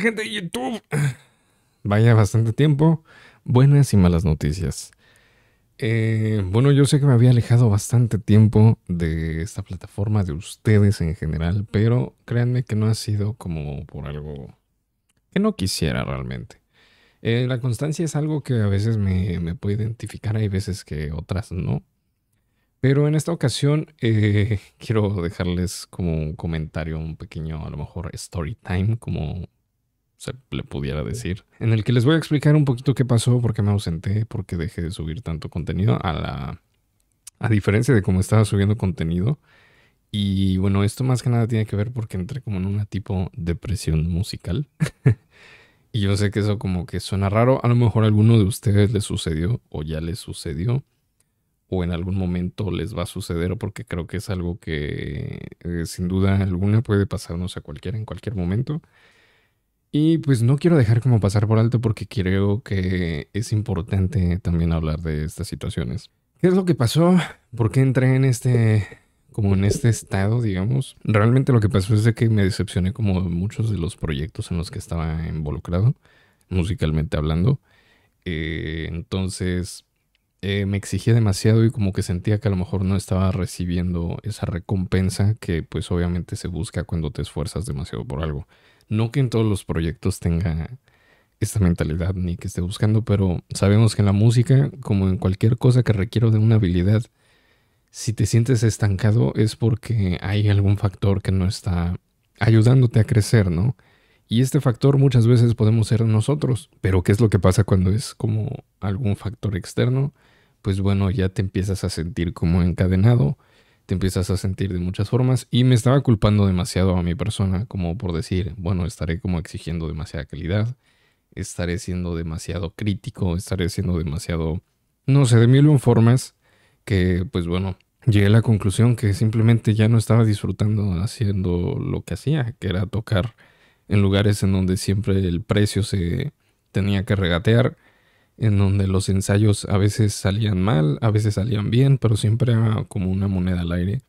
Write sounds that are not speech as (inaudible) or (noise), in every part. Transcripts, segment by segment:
gente de YouTube. Vaya bastante tiempo. Buenas y malas noticias. Eh, bueno, yo sé que me había alejado bastante tiempo de esta plataforma, de ustedes en general, pero créanme que no ha sido como por algo que no quisiera realmente. Eh, la constancia es algo que a veces me, puede identificar, hay veces que otras no. Pero en esta ocasión eh, (laughs) quiero dejarles como un comentario, un pequeño, a lo mejor, story time, como se le pudiera decir, en el que les voy a explicar un poquito qué pasó, por qué me ausenté, por qué dejé de subir tanto contenido a la... A diferencia de cómo estaba subiendo contenido, y bueno, esto más que nada tiene que ver porque entré como en una tipo depresión musical. (laughs) y yo sé que eso como que suena raro. A lo mejor alguno de ustedes le sucedió o ya le sucedió. O en algún momento les va a suceder o porque creo que es algo que eh, sin duda alguna puede pasarnos a cualquiera en cualquier momento. Y pues no quiero dejar como pasar por alto porque creo que es importante también hablar de estas situaciones. ¿Qué es lo que pasó? ¿Por qué entré en este como en este estado, digamos? Realmente lo que pasó es de que me decepcioné como muchos de los proyectos en los que estaba involucrado, musicalmente hablando. Eh, entonces eh, me exigía demasiado y como que sentía que a lo mejor no estaba recibiendo esa recompensa que pues obviamente se busca cuando te esfuerzas demasiado por algo. No que en todos los proyectos tenga esta mentalidad ni que esté buscando, pero sabemos que en la música, como en cualquier cosa que requiero de una habilidad, si te sientes estancado es porque hay algún factor que no está ayudándote a crecer, ¿no? Y este factor muchas veces podemos ser nosotros, pero ¿qué es lo que pasa cuando es como algún factor externo? Pues bueno, ya te empiezas a sentir como encadenado te empiezas a sentir de muchas formas y me estaba culpando demasiado a mi persona, como por decir, bueno, estaré como exigiendo demasiada calidad, estaré siendo demasiado crítico, estaré siendo demasiado, no sé, de mil formas que pues bueno, llegué a la conclusión que simplemente ya no estaba disfrutando haciendo lo que hacía, que era tocar en lugares en donde siempre el precio se tenía que regatear en donde los ensayos a veces salían mal, a veces salían bien, pero siempre era como una moneda al aire.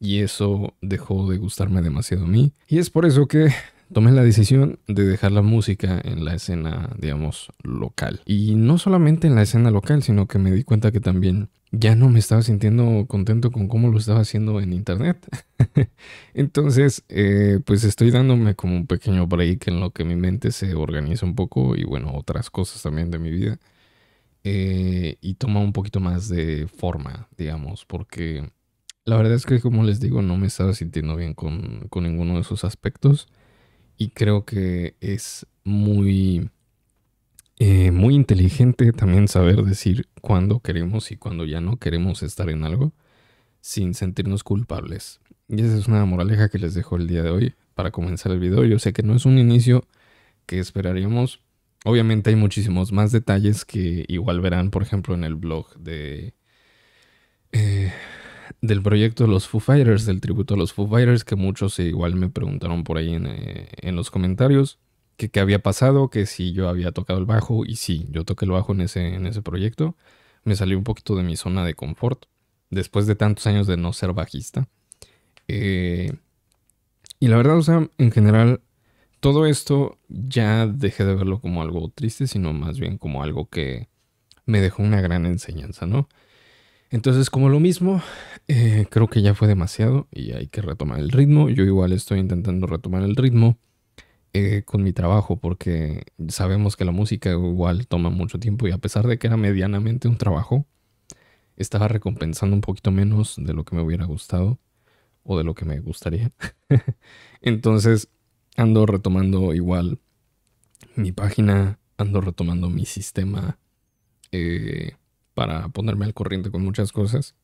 Y eso dejó de gustarme demasiado a mí. Y es por eso que tomé la decisión de dejar la música en la escena, digamos, local. Y no solamente en la escena local, sino que me di cuenta que también ya no me estaba sintiendo contento con cómo lo estaba haciendo en internet. (laughs) Entonces, eh, pues estoy dándome como un pequeño break en lo que mi mente se organiza un poco y bueno, otras cosas también de mi vida. Eh, y toma un poquito más de forma, digamos, porque la verdad es que como les digo, no me estaba sintiendo bien con, con ninguno de esos aspectos y creo que es muy, eh, muy inteligente también saber decir cuándo queremos y cuándo ya no queremos estar en algo sin sentirnos culpables. Y esa es una moraleja que les dejo el día de hoy para comenzar el video. Yo sé que no es un inicio que esperaríamos. Obviamente hay muchísimos más detalles que igual verán, por ejemplo, en el blog de... Eh, del proyecto de los Foo Fighters, del tributo a los Foo Fighters, que muchos igual me preguntaron por ahí eh, en, los comentarios que, qué había pasado, que si yo había tocado el bajo, y sí, yo toqué el bajo en ese, proyecto. Me salió un poquito de mi zona de confort, después de tantos años de no ser bajista. Eh, y la verdad, o sea, en general, todo esto ya dejé de verlo como algo triste, sino más bien como algo que me dejó una gran enseñanza, ¿no? Entonces, como lo mismo, eh, creo que ya fue demasiado y hay que retomar el ritmo. Yo igual estoy intentando retomar el ritmo eh, con mi trabajo porque sabemos que la música igual toma mucho tiempo y a pesar de que era medianamente un trabajo, estaba recompensando un poquito menos de lo que me hubiera gustado o de lo que me gustaría. (laughs) Entonces, ando retomando igual mi página, ando retomando mi sistema. Eh, para ponerme al corriente con muchas cosas.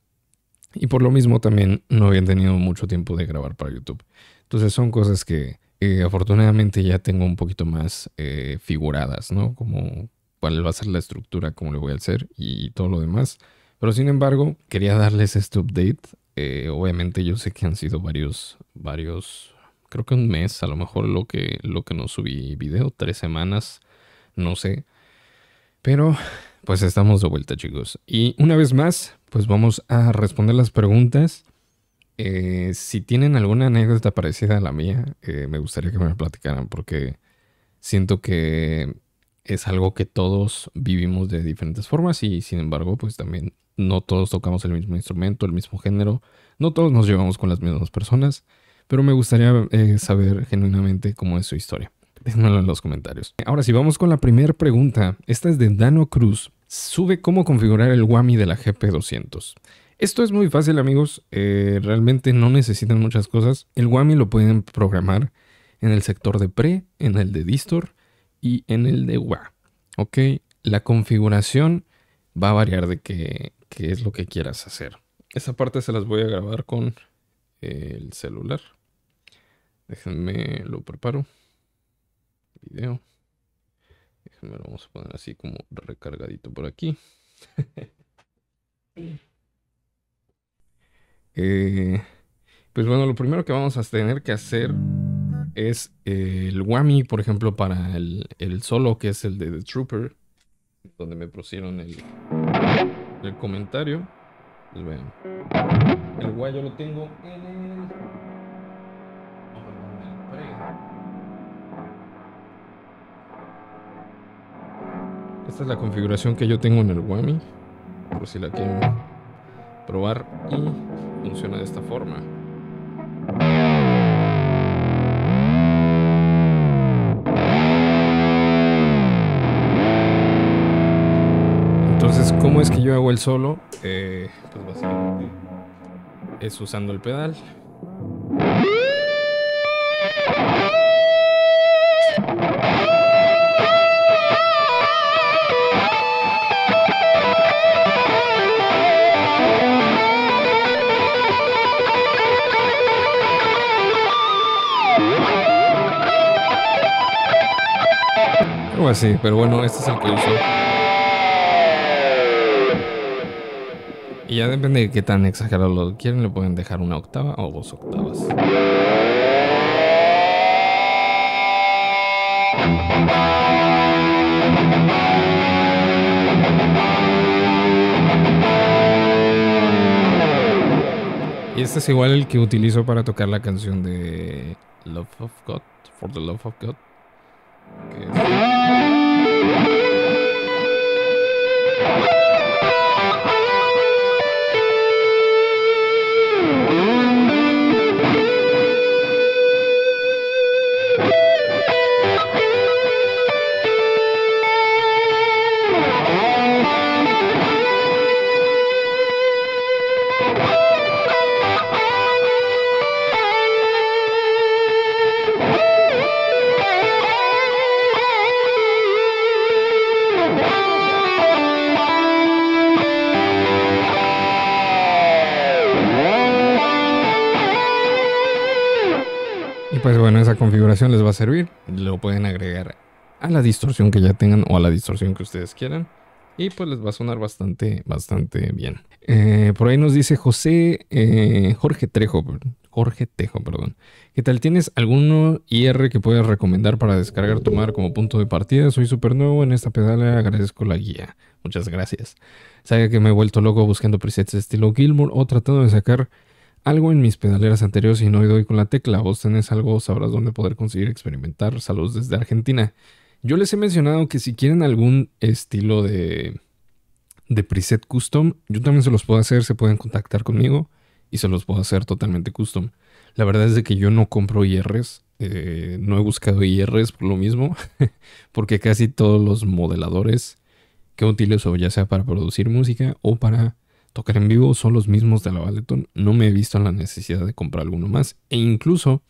Y por lo mismo también no habían tenido mucho tiempo de grabar para YouTube. Entonces son cosas que eh, afortunadamente ya tengo un poquito más eh, figuradas, ¿no? Como cuál va a ser la estructura, cómo le voy a hacer y todo lo demás. Pero sin embargo, quería darles este update. Eh, obviamente yo sé que han sido varios, varios, creo que un mes, a lo mejor lo que, lo que no subí video, tres semanas, no sé. Pero pues estamos de vuelta chicos. Y una vez más, pues vamos a responder las preguntas. Eh, si tienen alguna anécdota parecida a la mía, eh, me gustaría que me la platicaran porque siento que es algo que todos vivimos de diferentes formas y sin embargo, pues también no todos tocamos el mismo instrumento, el mismo género, no todos nos llevamos con las mismas personas, pero me gustaría eh, saber genuinamente cómo es su historia. Déjenmelo en los comentarios. Ahora si vamos con la primera pregunta. Esta es de Dano Cruz. Sube cómo configurar el WAMI de la GP200. Esto es muy fácil amigos, eh, realmente no necesitan muchas cosas. El WAMI lo pueden programar en el sector de pre, en el de distor y en el de WA. Ok, la configuración va a variar de qué, qué es lo que quieras hacer. Esa parte se las voy a grabar con el celular. Déjenme lo preparo video. Déjenme lo vamos a poner así como recargadito por aquí. Eh, pues bueno, lo primero que vamos a tener que hacer es eh, el Wami, por ejemplo, para el, solo que es el de The Trooper, donde me pusieron el, el comentario. Pues el guay lo tengo en Esta es la configuración que yo tengo en el Wami, por si la quieren probar y funciona de esta forma. Entonces, ¿cómo es que yo hago el solo? Eh, pues básicamente es usando el pedal. así, pero bueno, este es el que uso. Y ya depende de qué tan exagerado lo quieren, le pueden dejar una octava o dos octavas. Y este es igual el que utilizo para tocar la canción de Love of God, For the Love of God. Música les va a servir. Lo pueden agregar a la distorsión que ya tengan o a la distorsión que ustedes quieran. Y pues les va a sonar bastante, bastante bien. Eh, por ahí nos dice José eh, Jorge Trejo. Jorge Tejo, perdón. ¿Qué tal? ¿Tienes alguno IR que puedas recomendar para descargar tomar como punto de partida? Soy súper nuevo en esta pedala, agradezco la guía. Muchas gracias. Sabe que me he vuelto loco buscando presets estilo Gilmour o tratando de sacar algo en mis pedaleras anteriores y no doy con la tecla, vos tenés algo, sabrás dónde poder conseguir experimentar. Saludos desde Argentina. Yo les he mencionado que si quieren algún estilo de, de preset custom, yo también se los puedo hacer, se pueden contactar conmigo y se los puedo hacer totalmente custom. La verdad es de que yo no compro IRs, eh, no he buscado IRs por lo mismo, (laughs) porque casi todos los modeladores que utilizo, ya sea para producir música o para tocar en vivo son los mismos de la Valeton. No me he visto en la necesidad de comprar alguno más. E incluso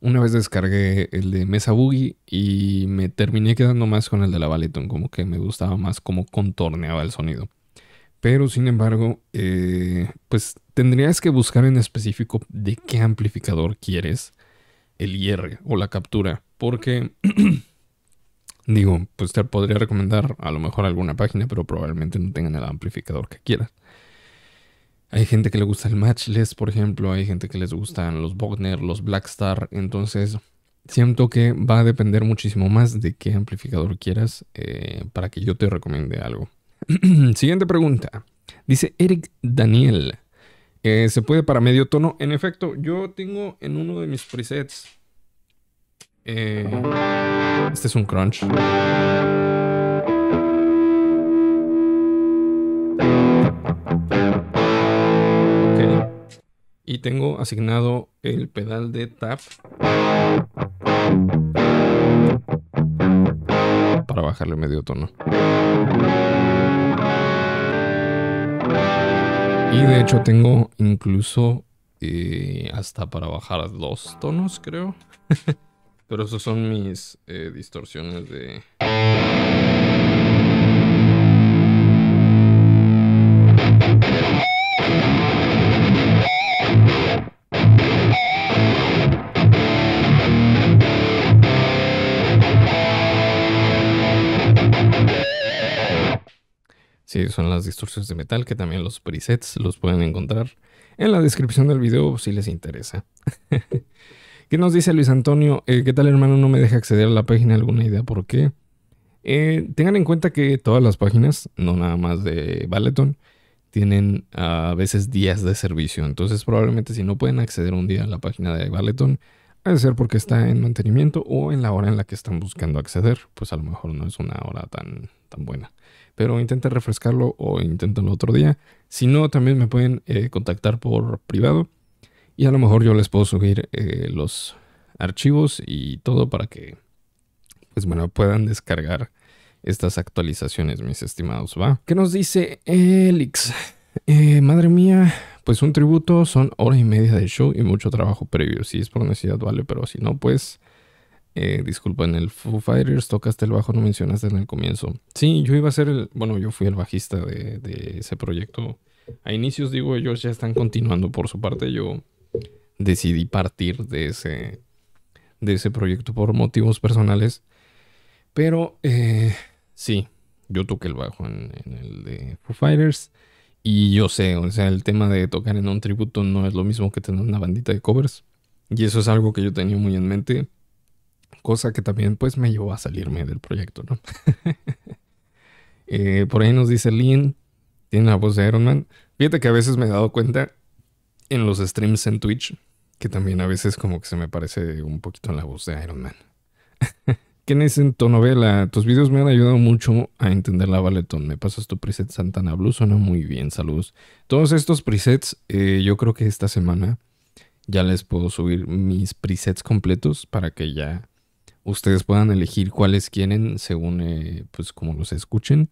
una vez descargué el de Mesa Boogie y me terminé quedando más con el de la Valeton. Como que me gustaba más cómo contorneaba el sonido. Pero sin embargo, eh, pues tendrías que buscar en específico de qué amplificador quieres el IR o la captura. Porque, (clears throat) digo, pues te podría recomendar a lo mejor alguna página, pero probablemente no tengan el amplificador que quieras. Hay gente que le gusta el Matchless, por ejemplo, hay gente que les gustan los Bogner, los Blackstar, entonces siento que va a depender muchísimo más de qué amplificador quieras eh, para que yo te recomiende algo. (clears throat) Siguiente pregunta. Dice Eric Daniel. Eh, ¿Se puede para medio tono? En efecto, yo tengo en uno de mis presets. Eh, este es un crunch. y tengo asignado el pedal de tap para bajarle medio tono. Y de hecho tengo incluso eh, hasta para bajar dos tonos, creo. (laughs) Pero esas son mis eh, distorsiones de... son las distorsiones de metal, que también los presets los pueden encontrar en la descripción del video si les interesa. (laughs) ¿Qué nos dice Luis Antonio? Eh, ¿Qué tal hermano? No me deja acceder a la página, ¿alguna idea por qué? Eh, tengan en cuenta que todas las páginas, no nada más de Balleton, tienen a veces días de servicio. Entonces probablemente si no pueden acceder un día a la página de Balleton, ha de ser porque está en mantenimiento o en la hora en la que están buscando acceder, pues a lo mejor no es una hora tan, tan buena pero intenten refrescarlo o intentenlo otro día. Si no, también me pueden eh, contactar por privado y a lo mejor yo les puedo subir eh, los archivos y todo para que, pues bueno, puedan descargar estas actualizaciones, mis estimados. ¿Va? ¿Qué nos dice Elix? Eh, madre mía, pues un tributo son hora y media de show y mucho trabajo previo. Si es por necesidad, vale, pero si no, pues eh, disculpa, en el Foo Fighters tocaste el bajo, no mencionaste en el comienzo. Sí, yo iba a ser el. Bueno, yo fui el bajista de, ese proyecto. A inicios, digo, ellos ya están continuando por su parte. Yo decidí partir de ese, de ese proyecto por motivos personales. Pero eh, sí, yo toqué el bajo en, el de Foo Fighters. Y yo sé, o sea, el tema de tocar en un tributo no es lo mismo que tener una bandita de covers. Y eso es algo que yo tenía muy en mente cosa que también pues me llevó a salirme del proyecto, ¿no? (laughs) Eh, por ahí nos dice Lynn, tiene la voz de Iron Man. Fíjate que a veces me he dado cuenta en los streams en Twitch que también a veces como que se me parece un poquito la voz de Iron Man. (laughs) ¿Quién es en tu novela? Tus videos me han ayudado mucho a entender la baletón. Me pasas tu preset Santana Blue, suena muy bien, saludos. Todos estos presets, eh, yo creo que esta semana ya les puedo subir mis presets completos para que ya ustedes puedan elegir cuáles quieren según eh, pues como los escuchen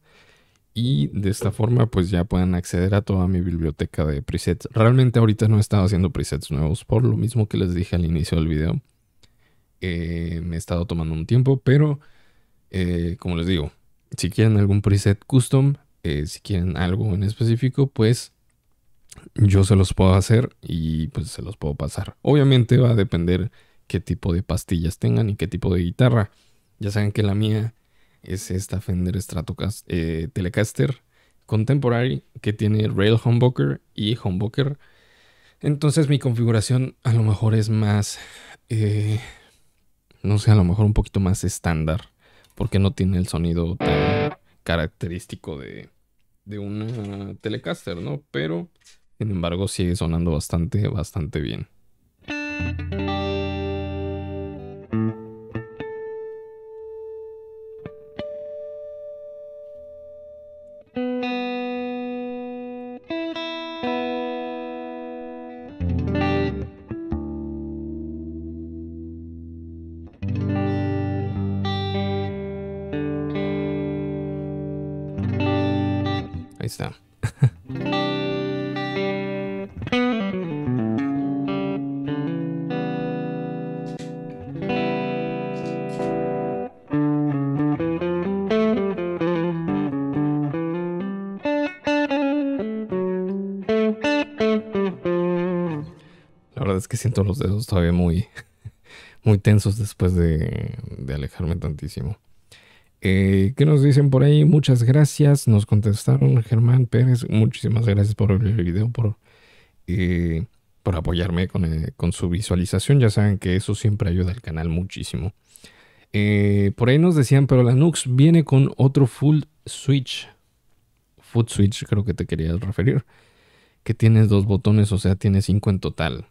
y de esta forma pues ya pueden acceder a toda mi biblioteca de presets. Realmente ahorita no he estado haciendo presets nuevos por lo mismo que les dije al inicio del video. Eh, me he estado tomando un tiempo, pero eh, como les digo, si quieren algún preset custom, si quieren algo en específico, pues yo se los puedo hacer y pues se los puedo pasar. Obviamente va a depender qué tipo de pastillas tengan y qué tipo de guitarra. Ya saben que la mía es esta Fender Stratocaster eh, Telecaster Contemporary que tiene rail humbucker y humbucker. Entonces mi configuración a lo mejor es más, eh, no sé, a lo mejor un poquito más estándar porque no tiene el sonido característico de, de una Telecaster, ¿no? Pero, sin embargo, sigue sonando bastante, bastante bien. los dedos todavía muy, (laughs) muy tensos después de, alejarme tantísimo. Eh, ¿Qué nos dicen por ahí? Muchas gracias. Nos contestaron Germán Pérez. Muchísimas gracias por el video, por, eh, por apoyarme eh, con, su visualización. Ya saben que eso siempre ayuda al canal muchísimo. por ahí nos decían, pero la Nux viene con otro full switch. full switch creo que te querías referir. Que tienes dos botones, o sea, tiene cinco en total.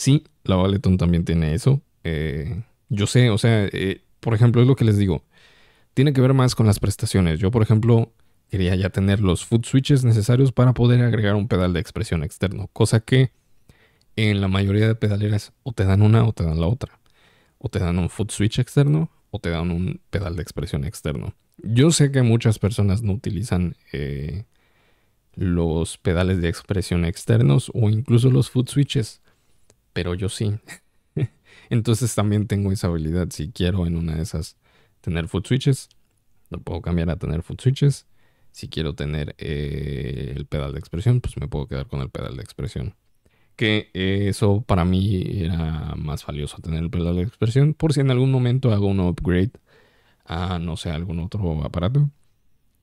Sí, la Valeton también tiene eso. Eh, yo sé, o sea, eh, por ejemplo, es lo que les digo. Tiene que ver más con las prestaciones. Yo, por ejemplo, quería ya tener los foot switches necesarios para poder agregar un pedal de expresión externo, cosa que en la mayoría de pedaleras o te dan una o te dan la otra. O te dan un foot switch externo o te dan un pedal de expresión externo. Yo sé que muchas personas no utilizan eh, los pedales de expresión externos o incluso los foot switches pero yo sí. (laughs) Entonces también tengo esa habilidad. Si quiero en una de esas tener foot switches, lo puedo cambiar a tener foot switches. Si quiero tener eh, el pedal de expresión, pues me puedo quedar con el pedal de expresión. Que eh, eso para mí era más valioso tener el pedal de expresión. Por si en algún momento hago un upgrade a no sé, algún otro aparato.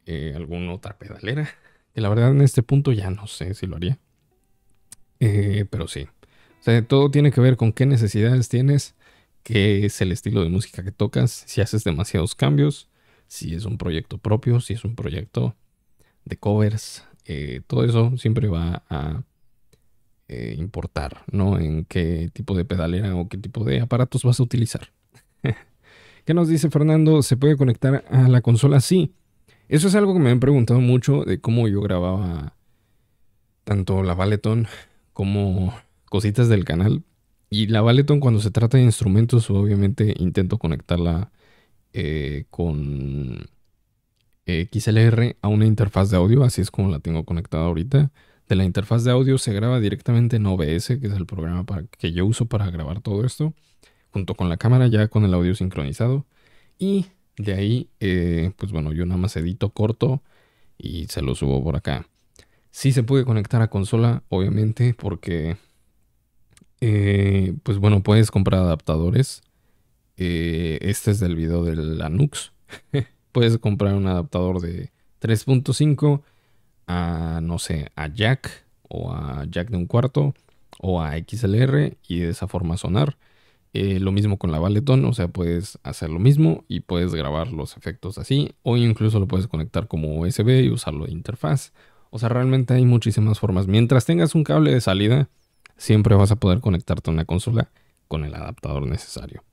Eh, alguna otra pedalera. Que la verdad en este punto ya no sé si lo haría. pero sí. O sea, todo tiene que ver con qué necesidades tienes, qué es el estilo de música que tocas, si haces demasiados cambios, si es un proyecto propio, si es un proyecto de covers, eh, todo eso siempre va a eh, importar, ¿no? En qué tipo de pedalera o qué tipo de aparatos vas a utilizar. (laughs) ¿Qué nos dice Fernando? ¿Se puede conectar a la consola? Sí. Eso es algo que me han preguntado mucho de cómo yo grababa tanto la Valeton como cositas del canal. Y la Valeton cuando se trata de instrumentos, obviamente intento conectarla eh, con eh, XLR a una interfaz de audio, así es como la tengo conectada ahorita. De la interfaz de audio se graba directamente en OBS, que es el programa que yo uso para grabar todo esto, junto con la cámara ya con el audio sincronizado. Y de ahí, eh, pues bueno, yo nada más edito corto y se lo subo por acá. Sí se puede conectar a consola, obviamente, porque eh, pues bueno, puedes comprar adaptadores. Eh, este es del video de la Nux. (laughs) puedes comprar un adaptador de 3.5 a, no sé, a jack o a jack de un cuarto o a XLR y de esa forma sonar. Eh, lo mismo con la Valeton, o sea, puedes hacer lo mismo y puedes grabar los efectos así, o incluso lo puedes conectar como USB y usarlo de interfaz. O sea, realmente hay muchísimas formas. Mientras tengas un cable de salida, siempre vas a poder conectarte a una consola con el adaptador necesario.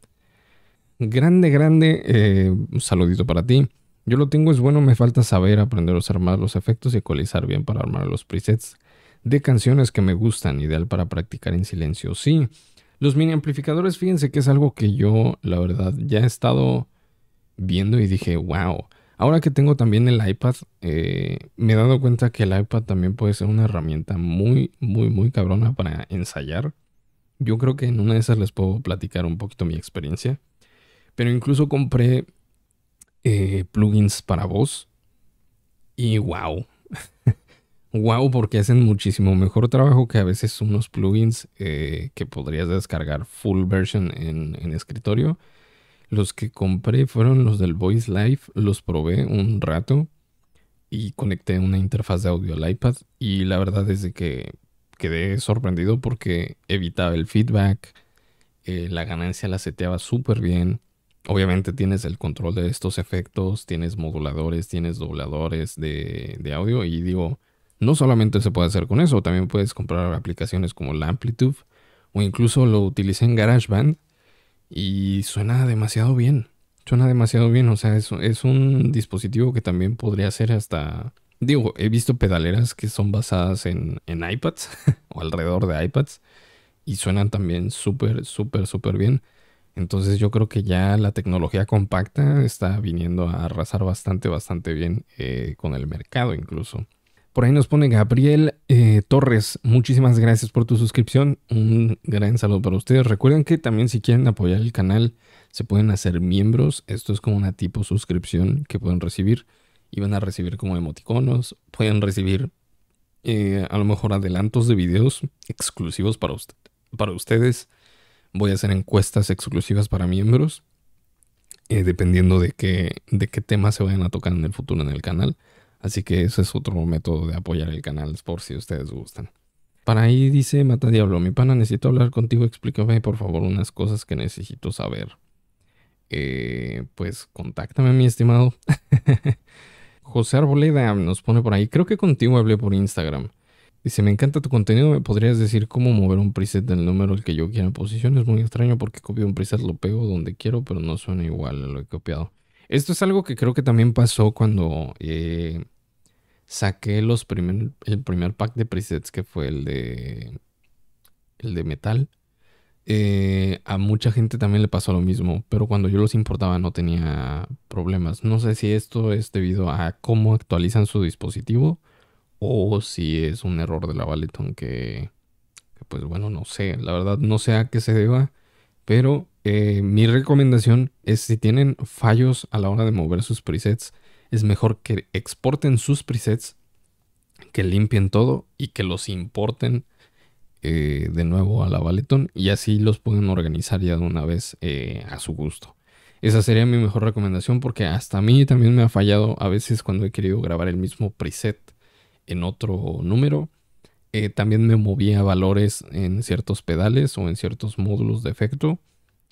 Grande, grande, eh, saludito para ti. Yo lo tengo, es bueno, me falta saber aprender a usar más los efectos y ecualizar bien para armar los presets de canciones que me gustan, ideal para practicar en silencio. Sí, los mini amplificadores, fíjense que es algo que yo, la verdad, ya he estado viendo y dije, wow, Ahora que tengo también el iPad, eh, me he dado cuenta que el iPad también puede ser una herramienta muy, muy, muy cabrona para ensayar. Yo creo que en una de esas les puedo platicar un poquito mi experiencia. Pero incluso compré eh, plugins para voz. Y wow. wow, (laughs) porque hacen muchísimo mejor trabajo que a veces unos plugins eh, que podrías descargar full version en, en escritorio. Los que compré fueron los del Voice Live, los probé un rato y conecté una interfaz de audio al iPad y la verdad es que quedé sorprendido porque evitaba el feedback, eh, la ganancia la seteaba súper bien. Obviamente tienes el control de estos efectos, tienes moduladores, tienes dobladores de, de audio y digo, no solamente se puede hacer con eso, también puedes comprar aplicaciones como la Amplitude o incluso lo utilicé en GarageBand y suena demasiado bien. Suena demasiado bien. O sea, es, un dispositivo que también podría ser hasta. Digo, he visto pedaleras que son basadas en, iPads (laughs) o alrededor de iPads. Y suenan también súper, súper, súper bien. Entonces yo creo que ya la tecnología compacta está viniendo a arrasar bastante, bastante bien eh, con el mercado incluso. Por ahí nos pone Gabriel eh, Torres. Muchísimas gracias por tu suscripción. Un gran saludo para ustedes. Recuerden que también si quieren apoyar el canal, se pueden hacer miembros. Esto es como una tipo suscripción que pueden recibir. Y van a recibir como emoticonos. Pueden recibir eh, a lo mejor adelantos de videos exclusivos para, para ustedes. Voy a hacer encuestas exclusivas para miembros. Eh, dependiendo de qué, de qué temas se vayan a tocar en el futuro en el canal. Así que eso es otro método de apoyar el canal por si ustedes gustan. Para ahí dice Mata Diablo, mi pana, necesito hablar contigo, explícame por favor unas cosas que necesito saber. Eh, pues contáctame, mi estimado. (laughs) José Arboleda nos pone por ahí, creo que contigo hablé por Instagram. Dice, me encanta tu contenido, ¿me podrías decir cómo mover un preset del número al que yo quiera en posición? Es muy extraño porque copio un preset, lo pego donde quiero, pero no suena igual a lo que he copiado. Esto es algo que creo que también pasó cuando... Eh, saqué los primer, el primer pack de presets que fue el de, el de metal. Eh, a mucha gente también le pasó lo mismo, pero cuando yo los importaba no tenía problemas. No sé si esto es debido a cómo actualizan su dispositivo o si es un error de la Valeton que, pues bueno, no sé. La verdad no sé a qué se deba, pero eh, mi recomendación es si tienen fallos a la hora de mover sus presets, es mejor que exporten sus presets, que limpien todo y que los importen eh, de nuevo a la baletón y así los pueden organizar ya de una vez eh, a su gusto. Esa sería mi mejor recomendación porque hasta a mí también me ha fallado a veces cuando he querido grabar el mismo preset en otro número. Eh, también me movía valores en ciertos pedales o en ciertos módulos de efecto.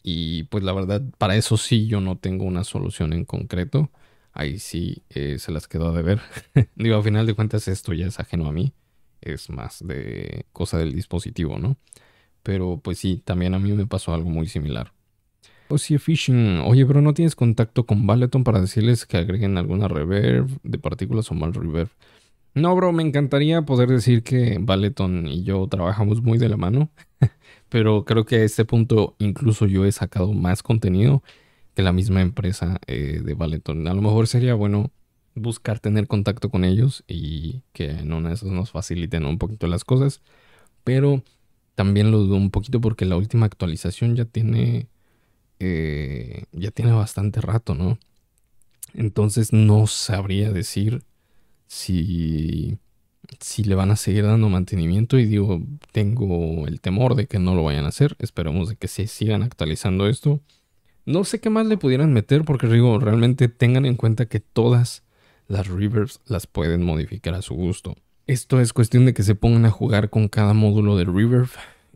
Y pues la verdad, para eso sí yo no tengo una solución en concreto ahí sí eh, se las quedó de ver. (laughs) Digo, a final de cuentas esto ya es ajeno a mí, es más de cosa del dispositivo, ¿no? Pero pues sí, también a mí me pasó algo muy similar. Pues oye, Fishing, oye, pero no tienes contacto con Valeton para decirles que agreguen alguna reverb de partículas o mal reverb. No, bro, me encantaría poder decir que Valeton y yo trabajamos muy de la mano, (laughs) pero creo que a este punto incluso yo he sacado más contenido de la misma empresa eh, de Valentón. A lo mejor sería bueno buscar tener contacto con ellos y que en una de esas nos faciliten un poquito las cosas. Pero también lo dudo un poquito porque la última actualización ya tiene. Eh, ya tiene bastante rato, ¿no? Entonces no sabría decir si. si le van a seguir dando mantenimiento. Y digo, tengo el temor de que no lo vayan a hacer. Esperemos de que se sigan actualizando esto. No sé qué más le pudieran meter porque digo, realmente tengan en cuenta que todas las reverbs las pueden modificar a su gusto. Esto es cuestión de que se pongan a jugar con cada módulo de reverb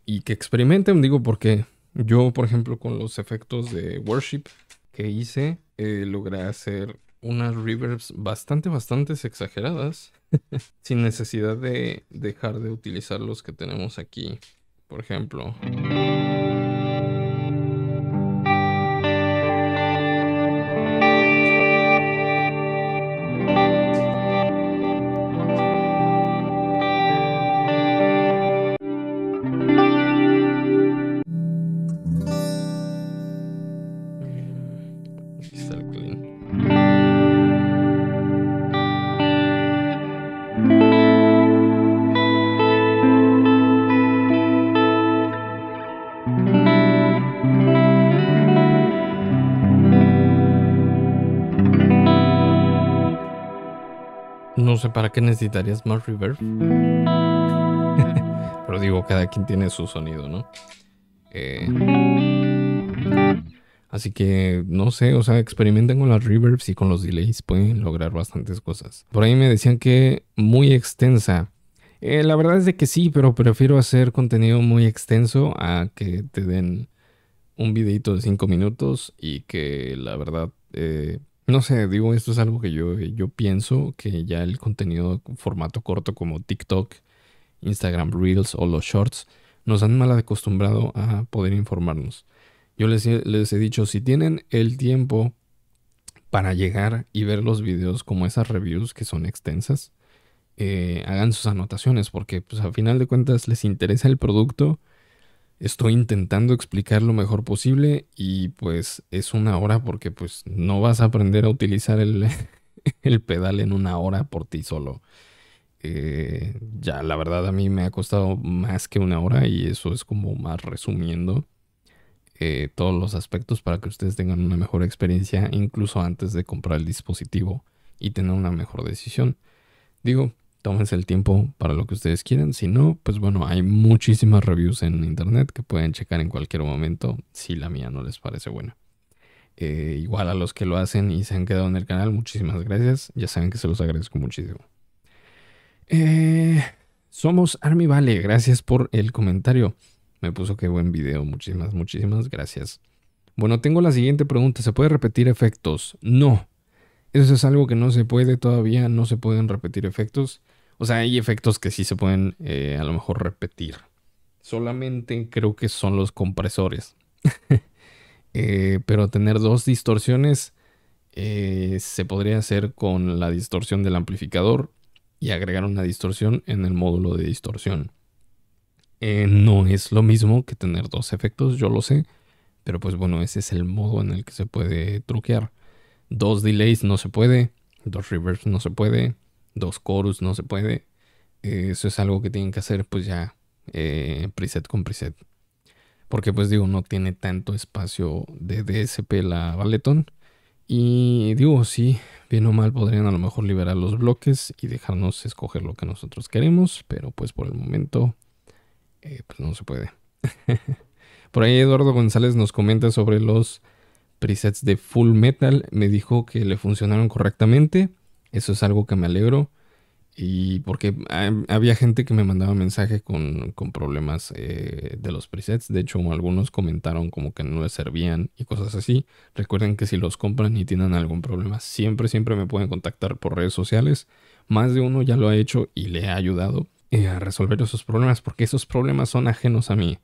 y que experimenten, digo, porque yo, por ejemplo, con los efectos de Worship que hice, eh, logré hacer unas reverbs bastante, bastante exageradas, (laughs) sin necesidad de dejar de utilizar los que tenemos aquí. Por ejemplo... no sé para qué necesitarías más reverb. (laughs) Pero digo, cada quien tiene su sonido, ¿no? Eh, así que, no sé, o sea, experimenten con las reverbs y con los delays, pueden lograr bastantes cosas. Por ahí me decían que muy extensa. Eh, la verdad es de que sí, pero prefiero hacer contenido muy extenso a que te den un videito de 5 minutos y que la verdad eh, no sé, digo, esto es algo que yo, yo pienso que ya el contenido formato corto como TikTok, Instagram Reels o los Shorts nos han mal acostumbrado a poder informarnos. Yo les, he dicho, si tienen el tiempo para llegar y ver los videos como esas reviews que son extensas, eh, hagan sus anotaciones porque pues a final de cuentas les interesa el producto Estoy intentando explicar lo mejor posible y pues es una hora porque pues no vas a aprender a utilizar el, (laughs) pedal en una hora por ti solo. Eh, ya, la verdad a mí me ha costado más que una hora y eso es como más resumiendo eh, todos los aspectos para que ustedes tengan una mejor experiencia incluso antes de comprar el dispositivo y tener una mejor decisión. Digo, tómense el tiempo para lo que ustedes quieren. Si no, pues bueno, hay muchísimas reviews en internet que pueden checar en cualquier momento si la mía no les parece buena. Eh, igual a los que lo hacen y se han quedado en el canal, muchísimas gracias. Ya saben que se los agradezco muchísimo. Eh, somos Army Vale, gracias por el comentario. Me puso qué buen video, muchísimas, muchísimas gracias. Bueno, tengo la siguiente pregunta. ¿Se puede repetir efectos? No. Eso es algo que no se puede todavía, no se pueden repetir efectos. O sea, hay efectos que sí se pueden eh, a lo mejor repetir. Solamente creo que son los compresores. (laughs) Eh, pero tener dos distorsiones eh, se podría hacer con la distorsión del amplificador y agregar una distorsión en el módulo de distorsión. no es lo mismo que tener dos efectos, yo lo sé. Pero pues bueno, ese es el modo en el que se puede truquear. Dos delays no se puede, dos reverbs no se puede, dos chorus no se puede. Eh, eso es algo que tienen que hacer pues ya eh, preset con preset. Porque pues digo, no tiene tanto espacio de DSP la Valeton. Y digo, sí, bien o mal podrían a lo mejor liberar los bloques y dejarnos escoger lo que nosotros queremos, pero pues por el momento eh, pues no se puede. (laughs) por ahí Eduardo González nos comenta sobre los presets de Full Metal. Me dijo que le funcionaron correctamente. Eso es algo que me alegro. Y porque había gente que me mandaba mensaje con, problemas eh, de los presets. De hecho, algunos comentaron como que no les servían y cosas así. Recuerden que si los compran y tienen algún problema, siempre, siempre me pueden contactar por redes sociales. Más de uno ya lo ha hecho y le ha ayudado eh, a resolver esos problemas porque esos problemas son ajenos a mí.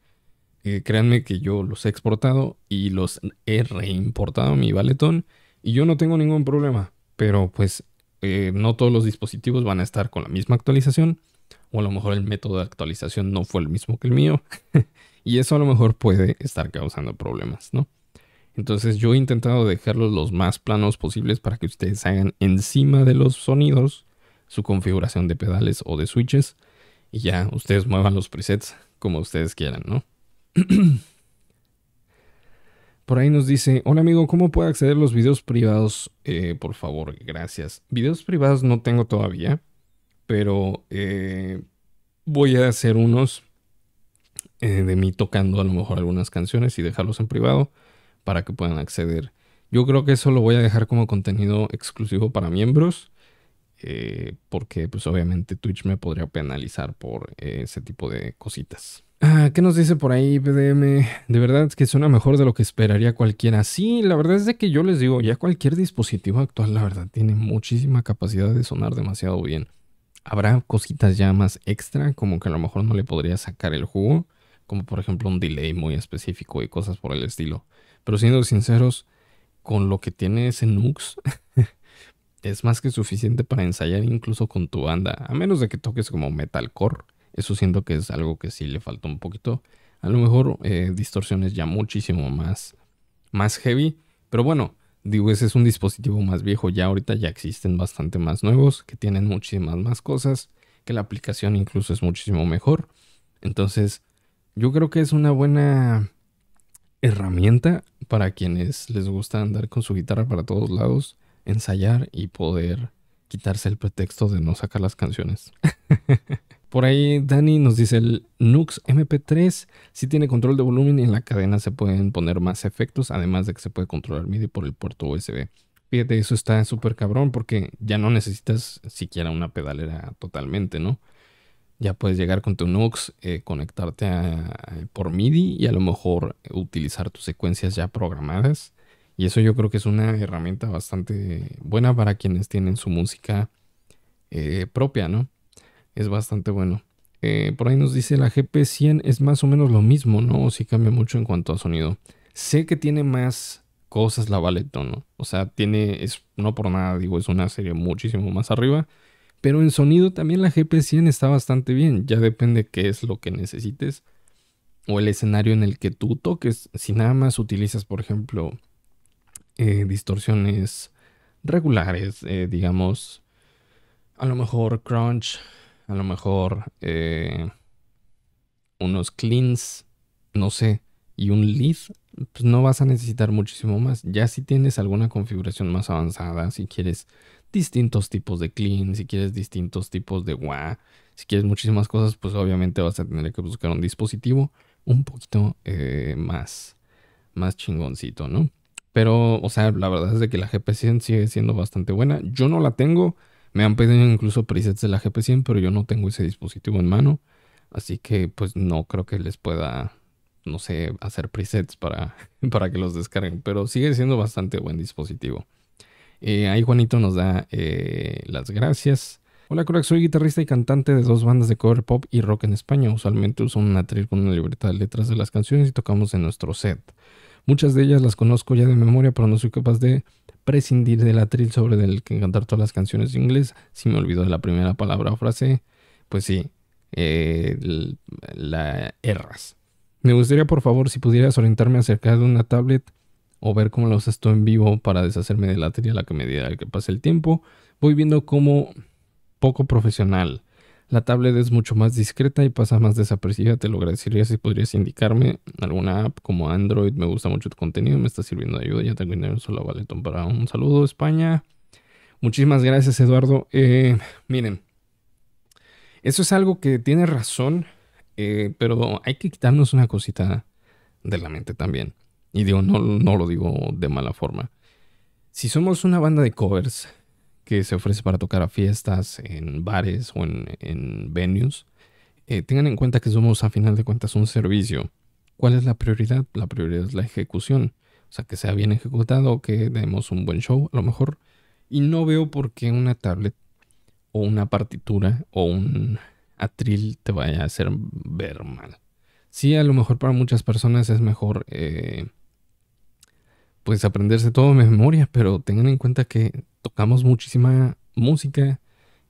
Eh, créanme que yo los he exportado y los he reimportado a mi baletón y yo no tengo ningún problema. Pero pues eh, no todos los dispositivos van a estar con la misma actualización, o a lo mejor el método de actualización no fue el mismo que el mío, (laughs) y eso a lo mejor puede estar causando problemas, ¿no? Entonces yo he intentado dejarlos los más planos posibles para que ustedes hagan encima de los sonidos su configuración de pedales o de switches y ya ustedes muevan los presets como ustedes quieran, ¿no? (clears throat) Por ahí nos dice, hola amigo, ¿cómo puedo acceder a los videos privados? Eh, por favor, gracias. Videos privados no tengo todavía, pero eh, voy a hacer unos eh, de mí tocando a lo mejor algunas canciones y dejarlos en privado para que puedan acceder. Yo creo que eso lo voy a dejar como contenido exclusivo para miembros, porque pues obviamente Twitch me podría penalizar por ese tipo de cositas. Ah, ¿Qué nos dice por ahí PDM? De verdad que suena mejor de lo que esperaría cualquiera. Sí, la verdad es de que yo les digo, ya cualquier dispositivo actual, la verdad, tiene muchísima capacidad de sonar demasiado bien. Habrá cositas ya más extra, como que a lo mejor no le podría sacar el jugo, como por ejemplo un delay muy específico y cosas por el estilo. Pero siendo sinceros, con lo que tiene ese Nux, (laughs) es más que suficiente para ensayar incluso con tu banda, a menos de que toques como metalcore eso siento que es algo que sí le falta un poquito. A lo mejor eh, distorsiones ya muchísimo más, más heavy. Pero bueno, digo, ese es un dispositivo más viejo. Ya ahorita ya existen bastante más nuevos que tienen muchísimas más cosas. Que la aplicación incluso es muchísimo mejor. Entonces, yo creo que es una buena herramienta para quienes les gusta andar con su guitarra para todos lados, ensayar y poder quitarse el pretexto de no sacar las canciones. (laughs) Por ahí Dani nos dice el Nux MP3 si tiene control de volumen y en la cadena se pueden poner más efectos, además de que se puede controlar MIDI por el puerto USB. Fíjate, eso está súper cabrón porque ya no necesitas siquiera una pedalera totalmente, ¿no? Ya puedes llegar con tu Nux, eh, conectarte por MIDI y a lo mejor utilizar tus secuencias ya programadas. Y eso yo creo que es una herramienta bastante buena para quienes tienen su música eh, propia, ¿no? es bastante bueno. Eh, por ahí nos dice la GP100 es más o menos lo mismo, ¿no? O si cambia mucho en cuanto a sonido. Sé que tiene más cosas la Valeton, ¿no? O sea, tiene, es, no por nada, digo, es una serie muchísimo más arriba. Pero en sonido también la GP100 está bastante bien. Ya depende qué es lo que necesites o el escenario en el que tú toques. Si nada más utilizas, por ejemplo, eh, distorsiones regulares, eh, digamos, a lo mejor crunch, a lo mejor eh, unos cleans, no sé, y un lead, pues no vas a necesitar muchísimo más. Ya si tienes alguna configuración más avanzada, si quieres distintos tipos de clean, si quieres distintos tipos de wah, si quieres muchísimas cosas, pues obviamente vas a tener que buscar un dispositivo un poquito eh, más, más chingoncito, ¿no? Pero, o sea, la verdad es de que la GPC sigue siendo bastante buena. Yo no la tengo. Me han pedido incluso presets de la GP100, pero yo no tengo ese dispositivo en mano. Así que pues no creo que les pueda, no sé, hacer presets para, (laughs) para que los descarguen. Pero sigue siendo bastante buen dispositivo. Eh, ahí Juanito nos da eh, las gracias. Hola Crux. soy guitarrista y cantante de dos bandas de cover pop y rock en España. Usualmente uso una atril con una libreta de letras de las canciones y tocamos en nuestro set. Muchas de ellas las conozco ya de memoria, pero no soy capaz de prescindir del atril sobre el que cantar todas las canciones en inglés. Si me olvido de la primera palabra o frase, pues sí, eh, la erras. Me gustaría, por favor, si pudieras orientarme acerca de una tablet o ver cómo la usas tú en vivo para deshacerme de la a la que medida que pase el tiempo. Voy viendo cómo poco profesional la tablet es mucho más discreta y pasa más desapercibida. Te lo agradecería si podrías indicarme alguna app como Android. Me gusta mucho tu contenido, me está sirviendo de ayuda. Ya tengo dinero solo valentón para un saludo, España. Muchísimas gracias, Eduardo. Eh, miren, eso es algo que tiene razón, eh, pero hay que quitarnos una cosita de la mente también. Y digo, no, no lo digo de mala forma. Si somos una banda de covers que se ofrece para tocar a fiestas, en bares o en, en venues, eh, tengan en cuenta que somos a final de cuentas un servicio. ¿Cuál es la prioridad? La prioridad es la ejecución. O sea, que sea bien ejecutado, que demos un buen show, a lo mejor. Y no veo por qué una tablet o una partitura o un atril te vaya a hacer ver mal. Sí, a lo mejor para muchas personas es mejor eh, pues aprenderse todo de memoria, pero tengan en cuenta que tocamos muchísima música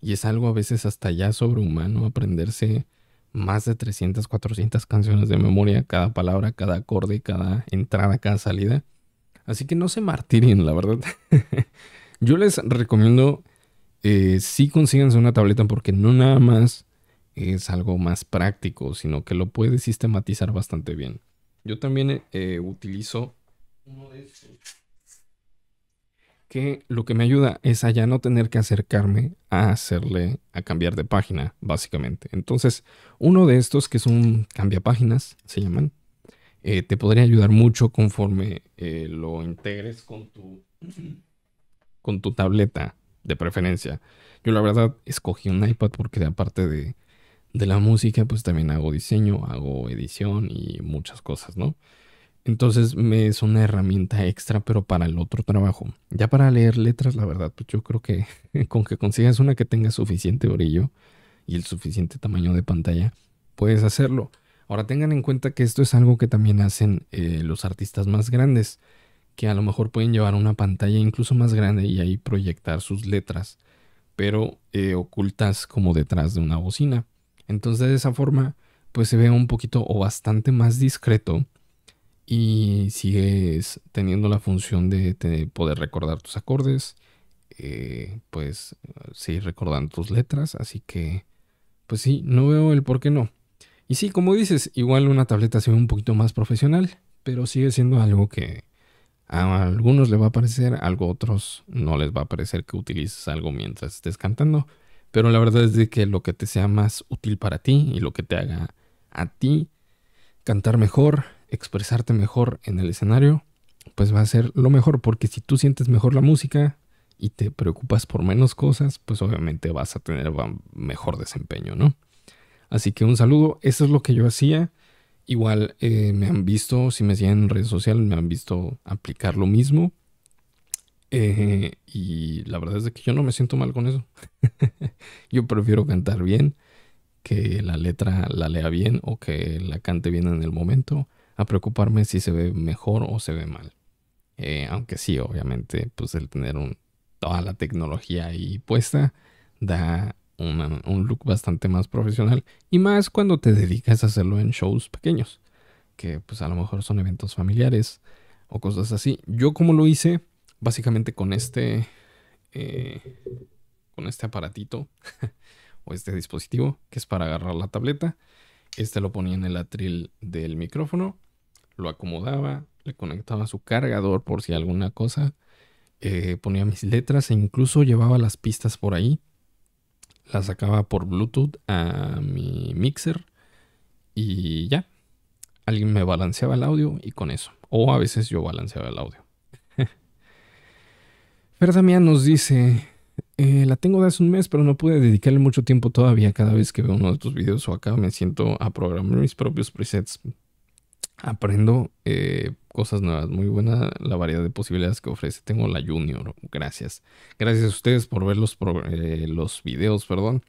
y es algo a veces hasta ya sobrehumano aprenderse más de 300, 400 canciones de memoria, cada palabra, cada acorde, cada entrada, cada salida. Así que no se martiren, la verdad. (laughs) Yo les recomiendo, si eh, sí consíganse una tableta porque no nada más es algo más práctico, sino que lo puede sistematizar bastante bien. Yo también eh, utilizo uno de que lo que me ayuda es a ya no tener que acercarme a hacerle, a cambiar de página, básicamente. Entonces, uno de estos, que es un páginas, se llaman, eh, te podría ayudar mucho conforme eh, lo integres con tu, (clears throat) con tu tableta de preferencia. Yo la verdad escogí un iPad porque aparte de, de la música, pues también hago diseño, hago edición y muchas cosas, ¿no? Entonces me es una herramienta extra, pero para el otro trabajo. Ya para leer letras, la verdad, pues yo creo que (laughs) con que consigas una que tenga suficiente orillo y el suficiente tamaño de pantalla, puedes hacerlo. Ahora tengan en cuenta que esto es algo que también hacen eh, los artistas más grandes, que a lo mejor pueden llevar una pantalla incluso más grande y ahí proyectar sus letras, pero eh, ocultas como detrás de una bocina. Entonces de esa forma, pues se ve un poquito o bastante más discreto y sigues teniendo la función de, poder recordar tus acordes, eh, pues seguir recordando tus letras, así que pues sí, no veo el por qué no. Y sí, como dices, igual una tableta se ve un poquito más profesional, pero sigue siendo algo que a algunos le va a parecer, a otros no les va a parecer que utilices algo mientras estés cantando. Pero la verdad es de que lo que te sea más útil para ti y lo que te haga a ti cantar mejor, expresarte mejor en el escenario, pues va a ser lo mejor, porque si tú sientes mejor la música y te preocupas por menos cosas, pues obviamente vas a tener mejor desempeño, ¿no? Así que un saludo, eso es lo que yo hacía. Igual eh, me han visto, si me siguen en redes sociales, me han visto aplicar lo mismo. Eh, y la verdad es que yo no me siento mal con eso. (laughs) yo prefiero cantar bien, que la letra la lea bien o que la cante bien en el momento a preocuparme si se ve mejor o se ve mal. Eh, aunque sí, obviamente, pues el tener toda la tecnología ahí puesta da un look bastante más profesional. Y más cuando te dedicas a hacerlo en shows pequeños, que pues a lo mejor son eventos familiares o cosas así. Yo como lo hice, básicamente con este, eh, con este aparatito (laughs) o este dispositivo, que es para agarrar la tableta. Este lo ponía en el atril del micrófono, lo acomodaba, le conectaba su cargador por si alguna cosa, eh, ponía mis letras e incluso llevaba las pistas por ahí, las sacaba por Bluetooth a mi mixer y ya. Alguien me balanceaba el audio y con eso. O a veces yo balanceaba el audio. (laughs) Damián nos dice, eh, la tengo de hace un mes, pero no pude dedicarle mucho tiempo todavía. Cada vez que veo uno de estos videos o acá me siento a programar mis propios presets. Aprendo eh, cosas nuevas. Muy buena la variedad de posibilidades que ofrece. Tengo la Junior. Gracias. Gracias a ustedes por ver los, eh, los videos, perdón.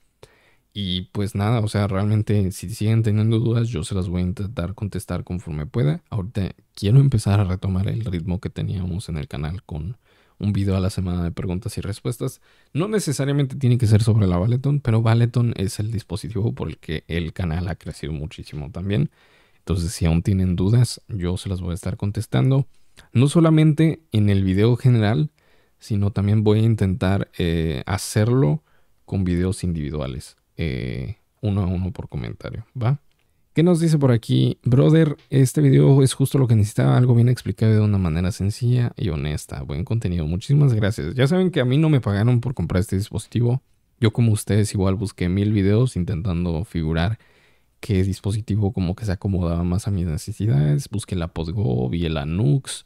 Y pues nada, o sea, realmente si siguen teniendo dudas, yo se las voy a intentar contestar conforme pueda. Ahorita quiero empezar a retomar el ritmo que teníamos en el canal con un video a la semana de preguntas y respuestas. No necesariamente tiene que ser sobre la Valeton, pero Valeton es el dispositivo por el que el canal ha crecido muchísimo también. Entonces, si aún tienen dudas, yo se las voy a estar contestando. No solamente en el video general, sino también voy a intentar eh, hacerlo con videos individuales, eh, uno a uno por comentario, ¿va? ¿Qué nos dice por aquí? Brother, este video es justo lo que necesitaba, algo bien explicado de una manera sencilla y honesta. Buen contenido, muchísimas gracias. Ya saben que a mí no me pagaron por comprar este dispositivo. Yo como ustedes igual busqué mil videos intentando figurar qué dispositivo como que se acomodaba más a mis necesidades. Busqué la Postgo, vi la Nux,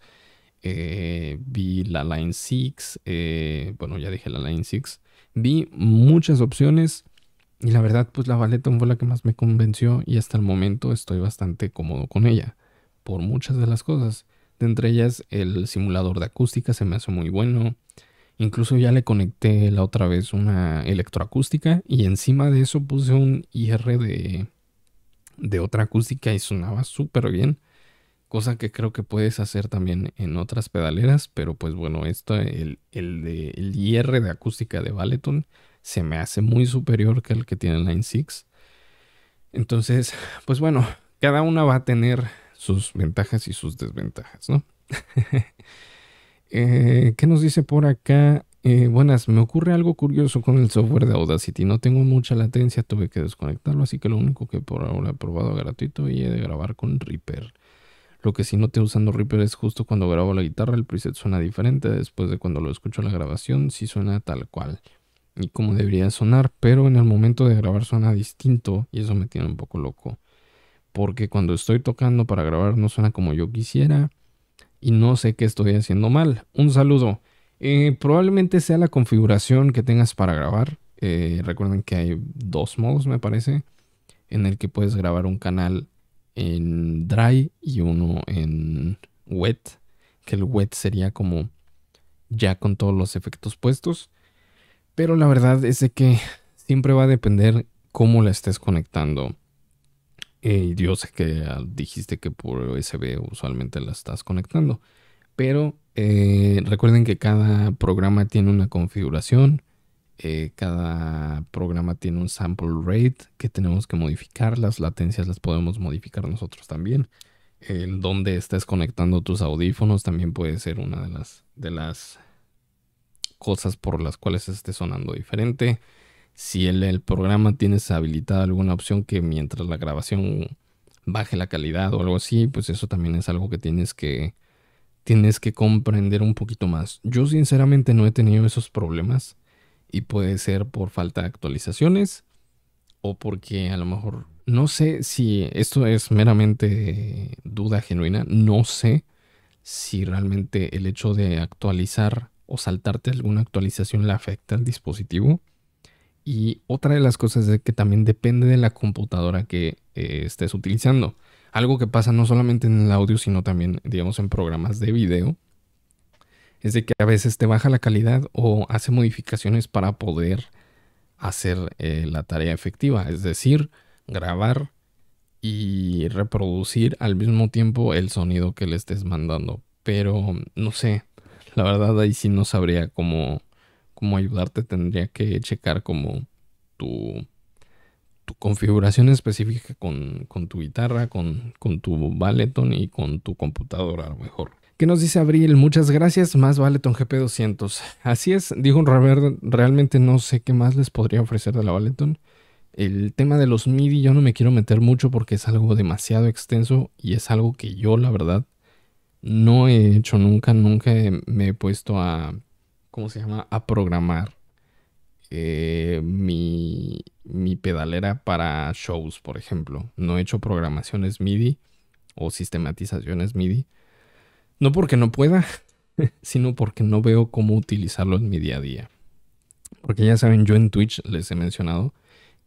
eh, vi la Line 6, eh, bueno ya dije la Line 6. Vi muchas opciones y la verdad, pues la Valeton fue la que más me convenció y hasta el momento estoy bastante cómodo con ella, por muchas de las cosas. De entre ellas, el simulador de acústica se me hace muy bueno. Incluso ya le conecté la otra vez una electroacústica y encima de eso puse un IR de, de otra acústica y sonaba súper bien. Cosa que creo que puedes hacer también en otras pedaleras, pero pues bueno, esto, el, el, de, el IR de acústica de Valeton se me hace muy superior que el que tiene Line 6. Entonces, (laughs) pues bueno, cada una va a tener sus ventajas y sus desventajas, ¿no? (laughs) Eh, ¿Qué nos dice por acá? Eh, buenas, me ocurre algo curioso con el software de Audacity. No tengo mucha latencia, tuve que desconectarlo, así que lo único que por ahora he probado gratuito y he de grabar con Reaper. Lo que sí noté usando Reaper es justo cuando grabo la guitarra, el preset suena diferente. Después de cuando lo escucho la grabación, sí suena tal cual y como debería sonar, pero en el momento de grabar suena distinto y eso me tiene un poco loco. Porque cuando estoy tocando para grabar no suena como yo quisiera y no sé qué estoy haciendo mal. Un saludo. Eh, probablemente sea la configuración que tengas para grabar. Eh, recuerden que hay dos modos, me parece, en el que puedes grabar un canal en dry y uno en wet. Que el wet sería como ya con todos los efectos puestos. Pero la verdad es de que siempre va a depender cómo la estés conectando. Eh, yo sé que dijiste que por USB usualmente la estás conectando, pero eh, recuerden que cada programa tiene una configuración, eh, cada programa tiene un sample rate que tenemos que modificar, las latencias las podemos modificar nosotros también. El donde estés conectando tus audífonos también puede ser una de las, de las cosas por las cuales esté sonando diferente. Si en el programa tienes habilitada alguna opción que mientras la grabación baje la calidad o algo así, pues eso también es algo que tienes que tienes que comprender un poquito más. Yo sinceramente no he tenido esos problemas y puede ser por falta de actualizaciones o porque a lo mejor no sé si esto es meramente duda genuina, no sé si realmente el hecho de actualizar o saltarte alguna actualización le afecta al dispositivo. Y otra de las cosas es que también depende de la computadora que eh, estés utilizando. Algo que pasa no solamente en el audio, sino también, digamos, en programas de video, es de que a veces te baja la calidad o hace modificaciones para poder hacer eh, la tarea efectiva, es decir, grabar y reproducir al mismo tiempo el sonido que le estés mandando. Pero no sé, la verdad ahí sí no sabría cómo, cómo ayudarte. Tendría que checar como tu, tu configuración específica con, tu guitarra, con, con tu Valeton y con tu computadora a lo mejor. ¿Qué nos dice Abril? Muchas gracias, más Valeton GP200. Así es, dijo Robert, realmente no sé qué más les podría ofrecer de la Valeton. El tema de los MIDI yo no me quiero meter mucho porque es algo demasiado extenso y es algo que yo la verdad no he hecho nunca, nunca me he puesto a, ¿cómo se llama? A programar eh, mi, mi pedalera para shows, por ejemplo. No he hecho programaciones MIDI o sistematizaciones MIDI. No porque no pueda, (laughs) sino porque no veo cómo utilizarlo en mi día a día. Porque ya saben, yo en Twitch les he mencionado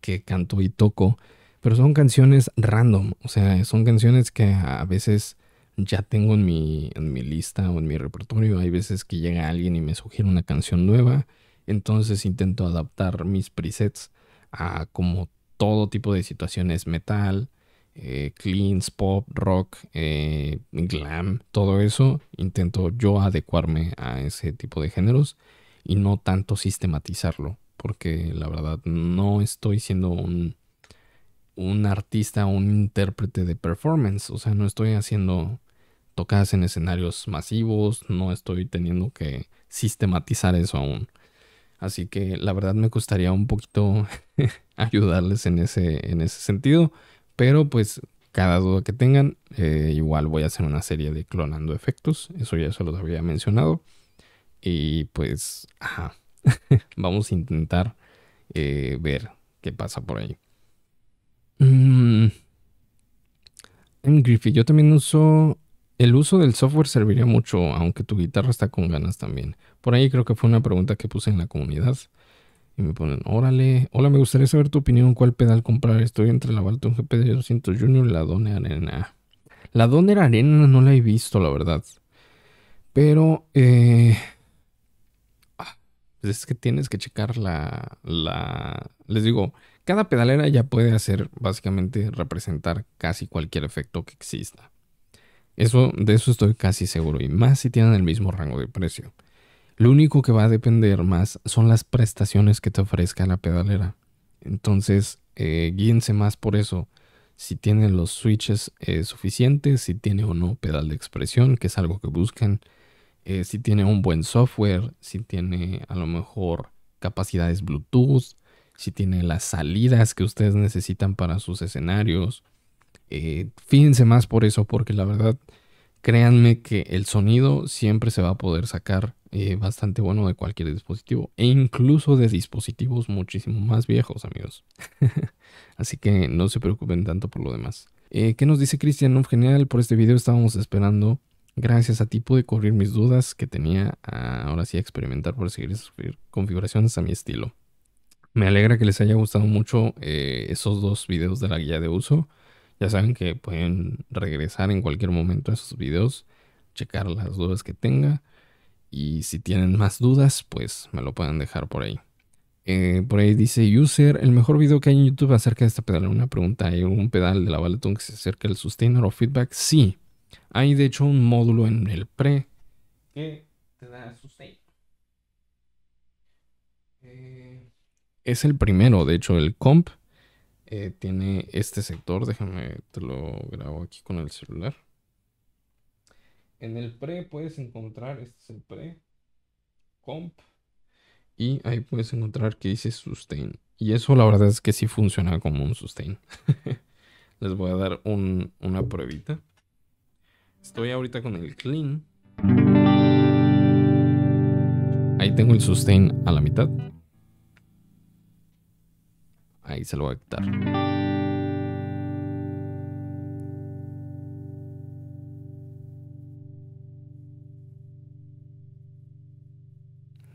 que canto y toco, pero son canciones random, o sea, son canciones que a veces ya tengo en mi, mi lista o en mi repertorio. Hay veces que llega alguien y me sugiere una canción nueva. Entonces intento adaptar mis presets a como todo tipo de situaciones metal, eh, cleans, pop, rock, eh, glam, todo eso. Intento yo adecuarme a ese tipo de géneros y no tanto sistematizarlo. Porque la verdad no estoy siendo un, un artista, un intérprete de performance. O sea, no estoy haciendo en escenarios masivos, no estoy teniendo que sistematizar eso aún. Así que la verdad me gustaría un poquito (laughs) ayudarles en ese, en ese sentido, pero pues cada duda que tengan, eh, igual voy a hacer una serie de clonando efectos, eso ya se los había mencionado. Y pues, ajá, (laughs) vamos a intentar eh, ver qué pasa por ahí. Mm. En Griffith, yo también uso el uso del software serviría mucho, aunque tu guitarra está con ganas también. Por ahí creo que fue una pregunta que puse en la comunidad. Y me ponen, órale, hola, me gustaría saber tu opinión, cuál pedal comprar. Estoy entre la Balton GP de 200 Junior y la Doner Arena. La Doner Arena no la he visto, la verdad. Pero, eh, ah, pues es que tienes que checar la, la... Les digo, cada pedalera ya puede hacer, básicamente, representar casi cualquier efecto que exista. Eso, de eso estoy casi seguro, y más si tienen el mismo rango de precio. Lo único que va a depender más son las prestaciones que te ofrezca la pedalera. Entonces, eh, guíense más por eso. Si tienen los switches eh, suficientes, si tiene o no pedal de expresión, que es algo que buscan. Eh, si tiene un buen software, si tiene a lo mejor capacidades Bluetooth, si tiene las salidas que ustedes necesitan para sus escenarios. Eh, fíjense más por eso, porque la verdad, créanme que el sonido siempre se va a poder sacar eh, bastante bueno de cualquier dispositivo e incluso de dispositivos muchísimo más viejos, amigos. (laughs) Así que no se preocupen tanto por lo demás. Eh, ¿Qué nos dice Cristian? genial, por este video estábamos esperando. Gracias a ti pude cubrir mis dudas que tenía ahora sí a experimentar por seguir configuraciones a mi estilo. Me alegra que les haya gustado mucho esos dos videos de la guía de uso. Ya saben que pueden regresar en cualquier momento a sus videos, checar las dudas que tenga y si tienen más dudas, pues me lo pueden dejar por ahí. Eh, por ahí dice User, el mejor video que hay en YouTube acerca de esta pedal. Una pregunta, ¿hay un pedal de la Balletón que se acerca al Sustainer o Feedback? Sí, hay de hecho un módulo en el pre que te da Sustain. Eh, es el primero, de hecho, el Comp eh, tiene este sector. Déjame, te lo grabo aquí con el celular. En el pre puedes encontrar, este es el pre, comp, y ahí puedes encontrar que dice sustain. Y eso la verdad es que sí funciona como un sustain. (laughs) Les voy a dar una pruebita. Estoy ahorita con el clean. Ahí tengo el sustain a la mitad. Ahí se lo voy a quitar.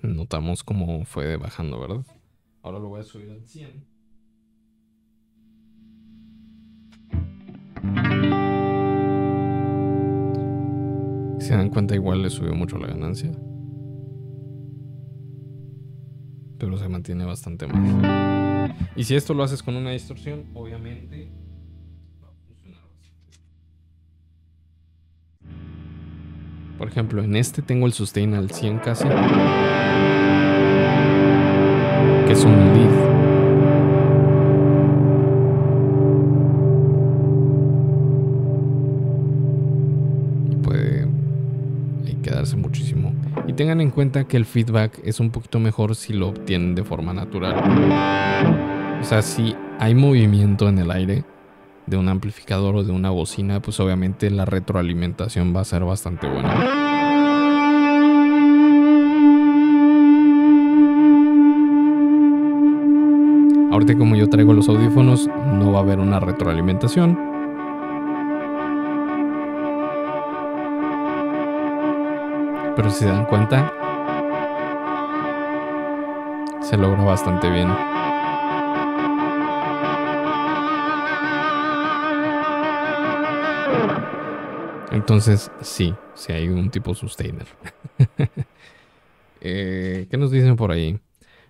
Notamos cómo fue bajando, ¿verdad? Ahora lo voy a subir al 100. Si se dan cuenta, igual le subió mucho la ganancia. Pero se mantiene bastante más y si esto lo haces con una distorsión, obviamente va a funcionar bastante. Por ejemplo, en este tengo el sustain al 100 casi, que es un lead. tengan en cuenta que el feedback es un poquito mejor si lo obtienen de forma natural. O sea, si hay movimiento en el aire de un amplificador o de una bocina, pues obviamente la retroalimentación va a ser bastante buena. Ahorita como yo traigo los audífonos no va a haber una retroalimentación, Pero si se dan cuenta, se logró bastante bien. Entonces, sí, si hay un tipo sustainer. (laughs) Eh, ¿Qué nos dicen por ahí?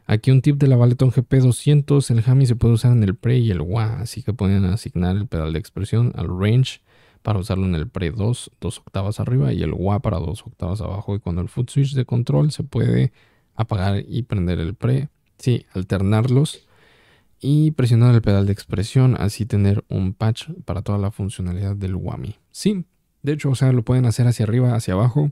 Aquí un tip de la Valeton GP200, el hammy se puede usar en el pre y el wah, así que pueden asignar el pedal de expresión al range para usarlo en el pre 2, 2 octavas arriba y el wah para 2 octavas abajo. Y cuando el foot switch de control se puede apagar y prender el pre, sí, alternarlos y presionar el pedal de expresión, así tener un patch para toda la funcionalidad del guami Sí, de hecho, o sea, lo pueden hacer hacia arriba, hacia abajo.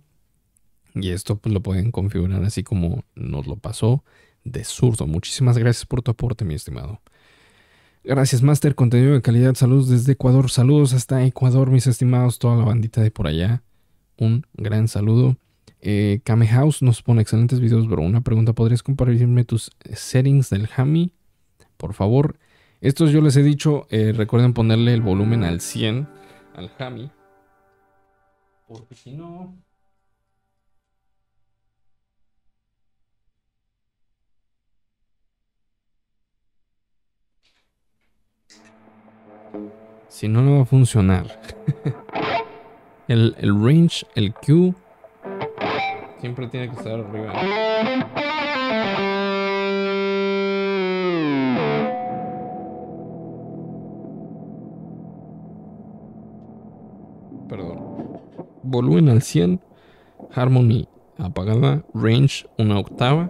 Y esto pues, lo pueden configurar así como nos lo pasó de zurdo. Muchísimas gracias por tu aporte, mi estimado. Gracias, Master. Contenido de calidad. Saludos desde Ecuador. Saludos hasta Ecuador, mis estimados. Toda la bandita de por allá. Un gran saludo. Eh, House nos pone excelentes videos, bro. Una pregunta: ¿podrías compartirme tus settings del Hami? Por favor. Estos yo les he dicho, eh, recuerden ponerle el volumen al 100 al Hami. Porque si no. Si no, no va a funcionar. (laughs) el, el range, el Q, siempre tiene que estar arriba. Perdón. Volumen al 100. Harmony apagada. Range una octava.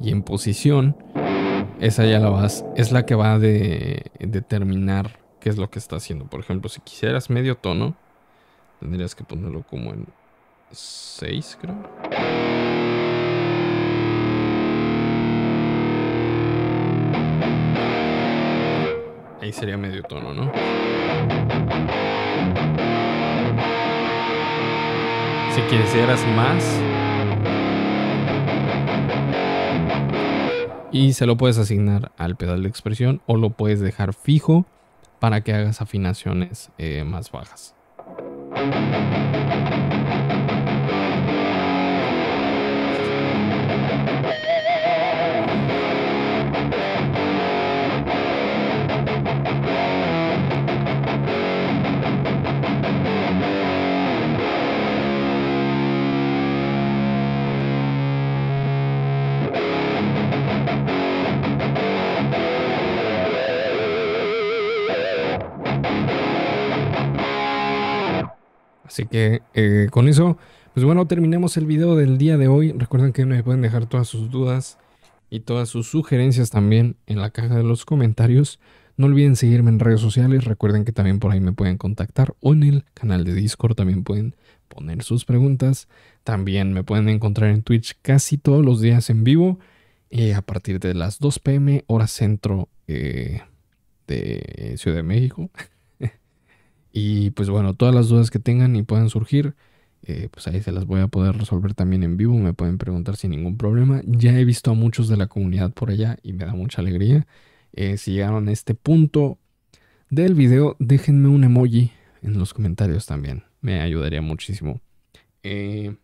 Y en posición esa ya la vas, es la que va a de, determinar qué es lo que está haciendo. Por ejemplo, si quisieras medio tono, tendrías que ponerlo como en 6, creo. Ahí sería medio tono, ¿no? Si quisieras más, y se lo puedes asignar al pedal de expresión o lo puedes dejar fijo para que hagas afinaciones eh, más bajas. Así que eh, con eso, pues bueno, terminamos el video del día de hoy. Recuerden que me pueden dejar todas sus dudas y todas sus sugerencias también en la caja de los comentarios. No olviden seguirme en redes sociales. Recuerden que también por ahí me pueden contactar o en el canal de Discord también pueden poner sus preguntas. También me pueden encontrar en Twitch casi todos los días en vivo eh, a partir de las 2 pm hora centro eh, de Ciudad de México. (laughs) Y pues bueno, todas las dudas que tengan y puedan surgir, eh, pues ahí se las voy a poder resolver también en vivo, me pueden preguntar sin ningún problema. Ya he visto a muchos de la comunidad por allá y me da mucha alegría. Eh, si llegaron a este punto del video, déjenme un emoji en los comentarios también, me ayudaría muchísimo. Eh,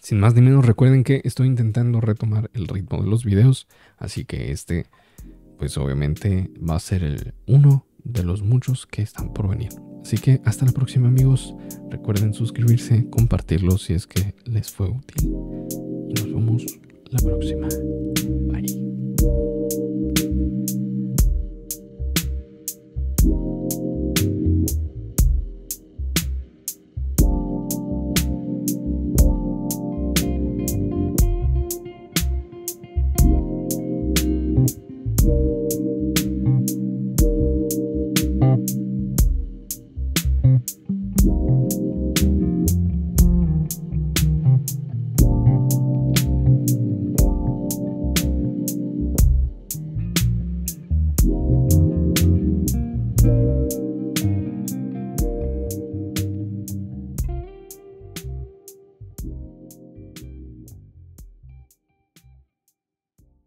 sin más ni menos, recuerden que estoy intentando retomar el ritmo de los videos, así que este, pues obviamente va a ser el uno de los muchos que están por venir. Así que hasta la próxima amigos, recuerden suscribirse, compartirlo si es que les fue útil y nos vemos la próxima.